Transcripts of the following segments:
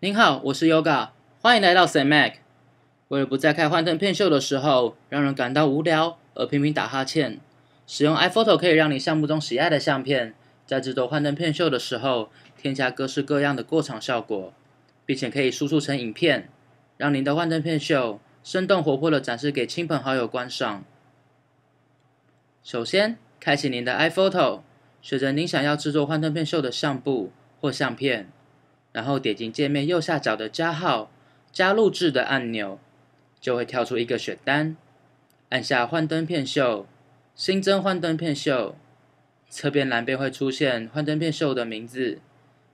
您好，我是 Yoga，欢迎来到 Samac。为了不在开幻灯片秀的时候让人感到无聊而频频打哈欠，使用 iPhoto 可以让你项目中喜爱的相片在制作幻灯片秀的时候添加各式各样的过场效果，并且可以输出成影片，让您的幻灯片秀生动活泼的展示给亲朋好友观赏。首先，开启您的 iPhoto，选择您想要制作幻灯片秀的相簿或相片。然后点击界面右下角的加号，加录制的按钮，就会跳出一个选单，按下幻灯片秀，新增幻灯片秀，侧边栏便会出现幻灯片秀的名字，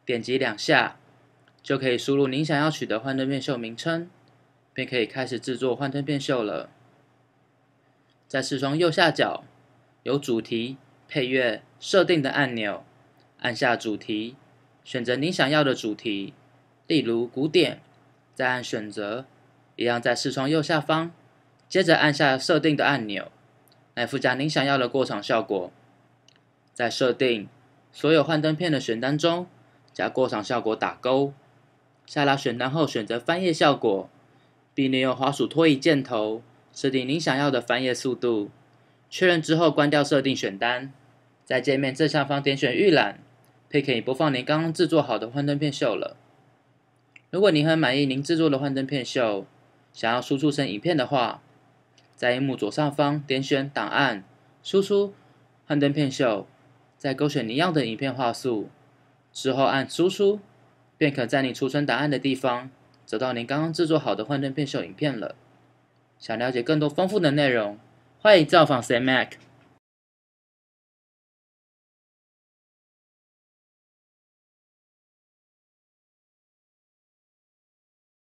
点击两下，就可以输入您想要取的幻灯片秀名称，便可以开始制作幻灯片秀了。在视窗右下角有主题、配乐、设定的按钮，按下主题。选择您想要的主题，例如古典，再按选择，一样在视窗右下方，接着按下设定的按钮，来附加您想要的过场效果。在设定所有幻灯片的选单中，加过场效果打勾，下拉选单后选择翻页效果，并利用滑鼠拖移箭头设定您想要的翻页速度。确认之后关掉设定选单，在界面正上方点选预览。可以播放您刚刚制作好的幻灯片秀了。如果您很满意您制作的幻灯片秀，想要输出成影片的话，在屏幕左上方点选“档案”、“输出”、“幻灯片秀”，再勾选您要的影片画素，之后按“输出”，便可在你储存档案的地方找到您刚刚制作好的幻灯片秀影片了。想了解更多丰富的内容，欢迎造访 C-Mac。